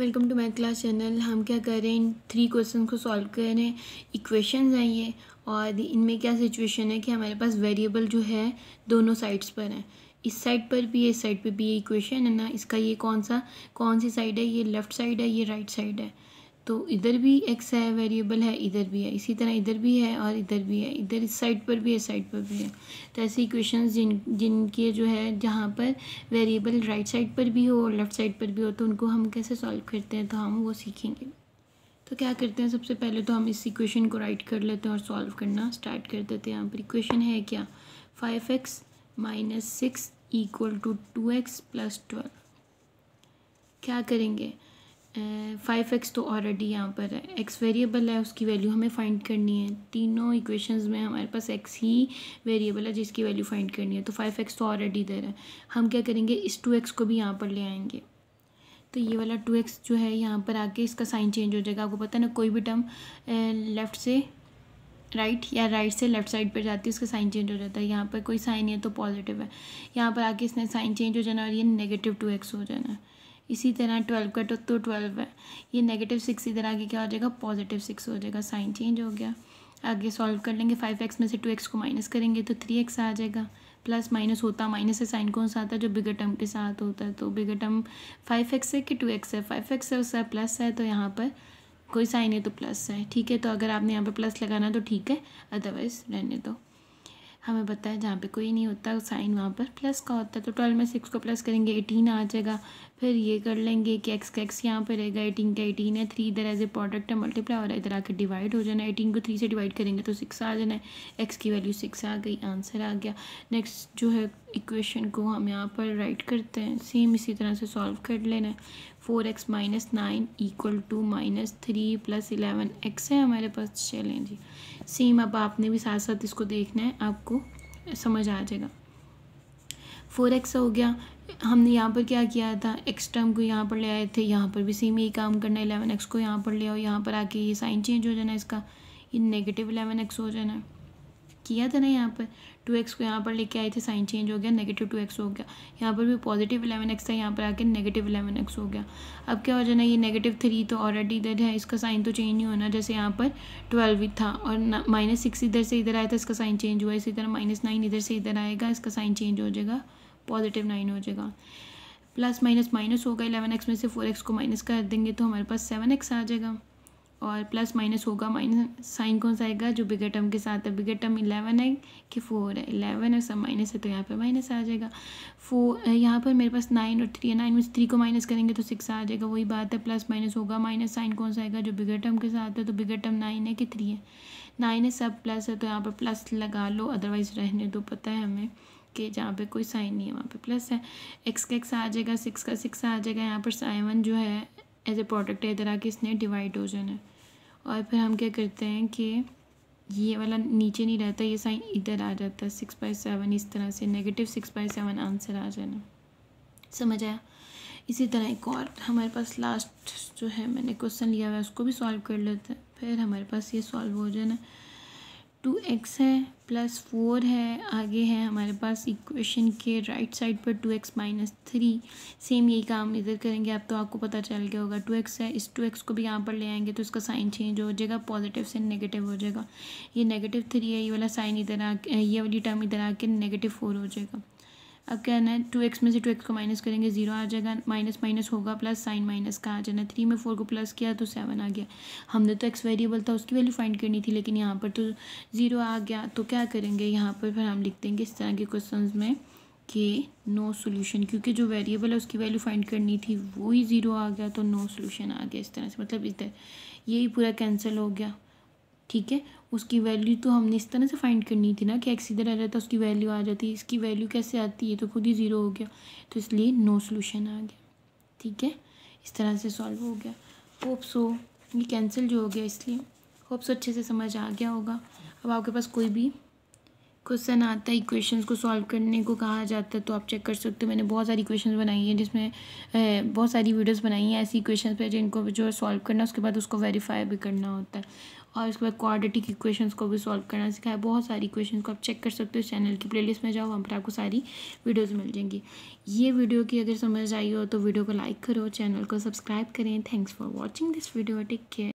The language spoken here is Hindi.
welcome to my class channel हम क्या कर रहे इन थ्री क्वेश्चन को सॉल्व हैं इक्वेशंस हैं ये और इनमें क्या सिचुएशन है कि हमारे पास वेरिएबल जो है दोनों साइड्स पर हैं इस साइड पर भी है इस साइड पर भी ये इक्वेशन है ना इसका ये कौन सा कौन सी साइड है ये लेफ़्ट साइड है ये राइट right साइड है तो इधर भी एक्स है वेरिएबल है इधर भी है इसी तरह इधर भी है और इधर भी है इधर इस साइड पर भी है साइड पर भी है तो ऐसी इक्वेशन जिन जिनके जो है जहाँ पर वेरिएबल राइट साइड पर भी हो और लेफ़्ट साइड पर भी हो तो उनको हम कैसे सॉल्व करते हैं तो हम वो सीखेंगे तो क्या करते हैं सबसे पहले तो हम इस इक्वेशन को राइट कर लेते हैं और सॉल्व करना स्टार्ट कर देते हैं यहाँ पर इक्वेशन है क्या five x minus six equal to two x plus twelve क्या करेंगे फाइव एक्स तो ऑलरेडी यहाँ पर है एक्स वेरिएबल है उसकी वैल्यू हमें फाइंड करनी है तीनों इक्वेशंस में हमारे पास एक्स ही वेरिएबल है जिसकी वैल्यू फाइंड करनी है तो फाइव एक्स तो ऑलरेडी इधर है हम क्या करेंगे इस टू एक्स को भी यहाँ पर ले आएंगे तो ये वाला टू एक्स जो है यहाँ पर आके इसका साइन चेंज हो जाएगा आपको पता है ना कोई भी टर्म लेफ़्ट से राइट right, या राइट right से लेफ्ट साइड पर जाती है उसका साइन चेंज हो जाता है यहाँ पर कोई साइन है तो पॉजिटिव है यहाँ पर आके इसने साइन चेंज हो जाना और ये नेगेटिव टू एक्स हो जाना है इसी तरह ट्वेल्व का तो, तो ट्वेल्व है ये नेगेटिव सिक्स इधर आगे क्या हो जाएगा पॉजिटिव सिक्स हो जाएगा साइन चेंज हो गया आगे सॉल्व कर लेंगे फाइव एक्स में से टू एक्स को माइनस करेंगे तो थ्री एक्स आ जाएगा प्लस माइनस होता माइनस से साइन कौन सा आता है जो बिगर टर्म के साथ होता है तो बिगर टर्म फाइव एक्स है कि टू एक्स है फाइव एक्स है उसका प्लस है तो यहाँ पर कोई साइन है तो प्लस है ठीक है तो अगर आपने यहाँ पर प्लस लगाना तो ठीक है अदरवाइज़ रहने दो हमें पता है जहाँ पे कोई नहीं होता साइन वहाँ पर प्लस का होता है तो ट्वेल्व में सिक्स को प्लस करेंगे एटीन आ जाएगा फिर ये कर लेंगे कि एक्स का एक्स यहाँ पर रहेगा एटीन का एटीन है थ्री इधर एज ए प्रोडक्ट है मल्टीप्लाई और इधर आके डिवाइड हो जाना है एटीन को थ्री से डिवाइड करेंगे तो सिक्स आ जाना है एक्स की वैल्यू सिक्स आ गई आंसर आ गया नेक्स्ट जो है इक्वेशन को हम यहाँ पर राइट करते हैं सेम इसी तरह से सॉल्व कर लेना है four x minus nine equal to minus three plus eleven x है हमारे पास चलें जी सेम अब आपने भी साथ साथ इसको देखना है आपको समझ आ जाएगा फोर एक्स हो गया हमने यहाँ पर क्या किया था एक्स टर्म को यहाँ पर ले आए थे यहाँ पर भी सेम यही काम करना है इलेवन एक्स को यहाँ पर ले आओ यहाँ पर आके ये साइन चेंज हो जाना है इसका ये नेगेटिव इलेवन एक्स हो जाना है किया था ना यहाँ पर टू एक्स को यहाँ पर लेके आए थे साइन चेंज हो गया नेगेटिव टू एक्स हो गया यहाँ पर भी पॉजिटिव इलेवन एक्स था यहाँ पर आके नेगेटिव इलेवन एक्स हो गया अब क्या हो जाना ये नेगेटिव थ्री तो ऑलरेडी इधर है इसका साइन तो चेंज नहीं होना जैसे यहाँ पर ट्वेल्व ही था और माइनस सिक्स इधर से इधर आया था इसका साइन चेंज हुआ इसी तरह माइनस नाइन इधर से इधर आएगा इसका साइन चेंज हो जाएगा पॉजिटिव नाइन हो जाएगा प्लस माइनस माइनस होगा इलेवन एक्स में से फोर एक्स को माइनस कर देंगे तो हमारे पास सेवन एक्स आ जाएगा और प्लस माइनस होगा माइनस साइन कौन सा आएगा जो बिगर टर्म के साथ है बिगर टर्म इलेवन है कि फोर है इलेवन और सब माइनस है तो यहाँ पर माइनस आ जाएगा फोर यहाँ पर मेरे पास नाइन और थ्री है नाइन में थ्री को माइनस करेंगे तो सिक्स आ जाएगा वही बात है प्लस माइनस होगा माइनस साइन कौन सा आएगा जो बिगर टर्म के साथ है तो बिगर टर्म नाइन है कि थ्री है नाइन है सब प्लस है तो यहाँ पर प्लस लगा लो अदरवाइज़ रहने दो पता है हमें कि जहाँ पर कोई साइन नहीं है वहाँ पर प्लस है एक्स का एक्स आ जाएगा सिक्स का सिक्स आ जाएगा यहाँ पर साइवन जो है एज ए प्रोडक्ट है इधर आके इसने डिवाइड हो जाना है और फिर हम क्या करते हैं कि ये वाला नीचे नहीं रहता ये साइन इधर आ जाता है सिक्स बाई सेवन इस तरह से negative six by seven answer आ जाना समझ आया इसी तरह एक और हमारे पास लास्ट जो है मैंने क्वेश्चन लिया हुआ है उसको भी सॉल्व कर लेते हैं फिर हमारे पास ये सॉल्व हो जाना टू एक्स है प्लस फोर है आगे है हमारे पास इक्वेशन के राइट साइड पर two x minus three same यही काम इधर करेंगे अब तो आपको पता चल गया होगा टू एक्स है इस टू एक्स को भी यहाँ पर ले आएंगे तो इसका साइन चेंज हो जाएगा पॉजिटिव से नेगेटिव हो जाएगा ये नेगेटिव थ्री है ये वाला साइन इधर आ ये वाली टर्म इधर आके नेगेटिव फोर हो जाएगा अब क्या है टू एक्स में से टू एक्स को माइनस करेंगे जीरो आ जाएगा माइनस माइनस होगा प्लस साइन माइनस का आ जाना थ्री में फोर को प्लस किया तो सेवन आ गया हमने तो एक्स वेरिएबल था उसकी वैल्यू फाइंड करनी थी लेकिन यहाँ पर तो ज़ीरो आ गया तो क्या करेंगे यहाँ पर फिर हम लिख देंगे इस तरह के क्वेश्चन में कि नो सोल्यूशन क्योंकि जो वेरिएबल है उसकी वैल्यू फाइंड करनी थी वो ही ज़ीरो आ गया तो नो सोल्यूशन आ गया इस तरह से मतलब इधर यही पूरा कैंसिल हो गया ठीक है उसकी वैल्यू तो हमने इस तरह से फाइंड करनी थी ना कि एक्स इधर आ जाता उसकी वैल्यू आ जाती है इसकी वैल्यू कैसे आती है तो खुद ही ज़ीरो हो गया तो इसलिए नो सोल्यूशन आ गया ठीक है इस तरह से सॉल्व हो गया होप सो ये कैंसिल जो हो गया इसलिए होप सो अच्छे से समझ आ गया होगा अब आपके पास कोई भी क्वेश्चन आता है इक्वेशंस को सॉल्व करने को कहा जाता है तो आप चेक कर सकते हो मैंने बहुत सारी इक्वेशंस बनाई हैं जिसमें बहुत सारी वीडियोस बनाई हैं ऐसी इक्वेशंस पे जिनको जो है सॉल्व करना उसके बाद उसको वेरीफाई भी करना होता है और उसके बाद क्वाड्रेटिक इक्वेशंस को भी सॉल्व करना सिखाया बहुत सारी इक्वेशंस को आप चेक कर सकते हो इस चैनल की प्लेलिस्ट में जाओ वहाँ पर आपको सारी वीडियोज़ मिल जाएंगी ये वीडियो की अगर समझ आई हो तो वीडियो को लाइक करो चैनल को सब्सक्राइब करें thanks for watching this video take care